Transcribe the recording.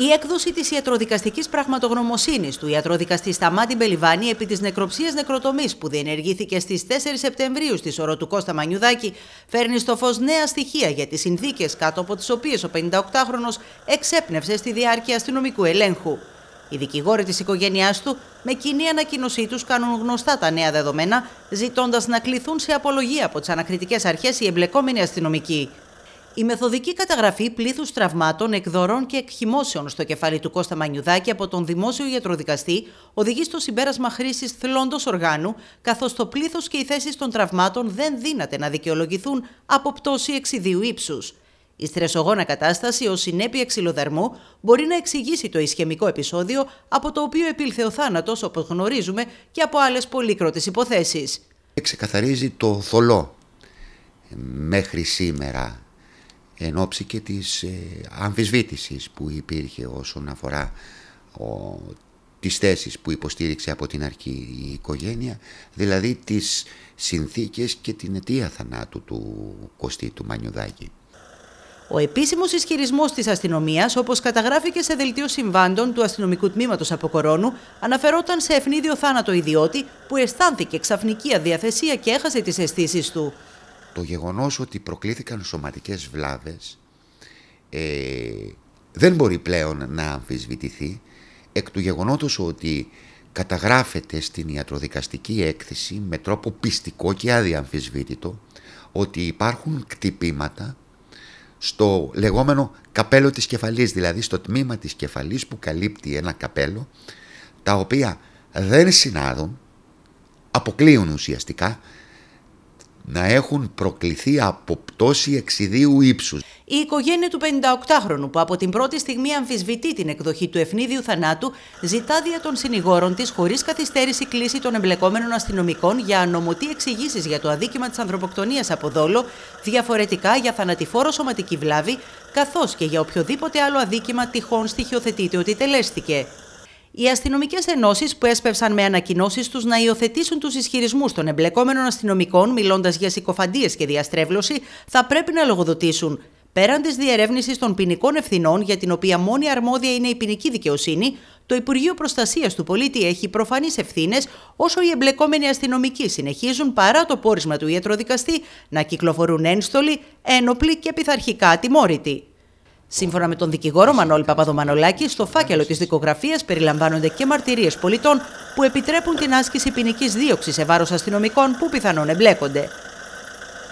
Η έκδοση της ιατροδικαστικής πραγματογνωμοσύνης του ιατροδικαστή Σταμάτη Μπελιβάνη επί της νεκροψίας νεκροτομής που διενεργήθηκε στις 4 Σεπτεμβρίου στη Σωρό του Κώστα Μανιουδάκη φέρνει στο φως νέα στοιχεία για τις συνθήκες κάτω από τις οποίες ο 58χρονο εξέπνευσε στη διάρκεια αστυνομικού ελέγχου. Οι δικηγόροι της οικογένειάς του, με κοινή ανακοίνωσή τους, κάνουν γνωστά τα νέα δεδομένα, ζητώντας να κληθούν σε απολογία από τις ανακριτικές αρχές οι εμπλεκόμενοι αστυνομικοί. Η μεθοδική καταγραφή πλήθους τραυμάτων, εκδορών και εκχυμώσεων στο κεφάλι του Κώστα Μανιουδάκη από τον δημόσιο γιατροδικαστή οδηγεί στο συμπέρασμα χρήσης θλόντος οργάνου, καθώς το πλήθος και οι θέσεις των τραυμάτων δεν δύναται να δικαιολογηθούν από πτώση εξιδίου ύψους. Η στρεσογόνα κατάσταση ως συνέπεια ξυλοδαρμού μπορεί να εξηγήσει το ισχυμικό επεισόδιο από το οποίο επήλθε ο θάνατος, όπως γνωρίζουμε, και από άλλες πολύκροτες υποθέσεις. Ξεκαθαρίζει το θολό ε, μέχρι σήμερα εν ώψη και της ε, αμφισβήτησης που υπήρχε όσον αφορά ο, τις θέσεις που υποστήριξε από την αρχή η οικογένεια, δηλαδή τις συνθήκες και την αιτία θανάτου του Κωστή του Μανιουδάκη. Ο επίσημος ισχυρισμός της αστυνομίας, όπως καταγράφηκε σε δελτίο συμβάντων του αστυνομικού τμήματος Κορώνου, αναφερόταν σε ευνίδιο θάνατο ιδιώτη που αισθάνθηκε ξαφνική αδιαθεσία και έχασε τις αισθήσεις του το γεγονός ότι προκλήθηκαν σωματικές βλάβες ε, δεν μπορεί πλέον να αμφισβητηθεί εκ του γεγονότος ότι καταγράφεται στην ιατροδικαστική έκθεση με τρόπο πιστικό και αδιαμφισβήτητο ότι υπάρχουν κτυπήματα στο λεγόμενο καπέλο της κεφαλής, δηλαδή στο τμήμα της κεφαλής που καλύπτει ένα καπέλο, τα οποία δεν συνάδουν, αποκλείουν ουσιαστικά να έχουν προκληθεί από πτώση εξιδίου ύψους. Η οικογένεια του 58χρονου που από την πρώτη στιγμή αμφισβητεί την εκδοχή του ευνίδιου θανάτου ζητά δια των συνηγόρων της χωρίς καθυστέρηση κλίση των εμπλεκόμενων αστυνομικών για ανομωτή εξηγήσεις για το αδίκημα της ανθρωποκτονίας από δόλο, διαφορετικά για θανατηφόρο σωματική βλάβη καθώς και για οποιοδήποτε άλλο αδίκημα τυχόν στοιχειοθετείται ότι τελέστηκε. Οι αστυνομικές ενώσεις που έσπευσαν με ανακοινώσεις τους να υιοθετήσουν τους ισχυρισμούς των εμπλεκόμενων αστυνομικών, μιλώντας για συκοφαντίες και διαστρέβλωση, θα πρέπει να λογοδοτήσουν. Πέραν της διερεύνησης των ποινικών ευθυνών, για την οποία μόνη αρμόδια είναι η ποινική δικαιοσύνη, το Υπουργείο Προστασίας του Πολίτη έχει προφανείς ευθύνες, όσο οι εμπλεκόμενοι αστυνομικοί συνεχίζουν παρά το πόρισμα του ιατροδικαστή να κυκλοφορούν ένστολοι, ένοπλοι και πειθαρχικά ατιμόρυτοι. Σύμφωνα με τον δικηγόρο Μανώλη Παπαδομανολάκη, στο φάκελο της δικογραφίας περιλαμβάνονται και μαρτυρίες πολιτών που επιτρέπουν την άσκηση ποινικής δίωξης σε βάρος αστυνομικών που πιθανόν εμπλέκονται.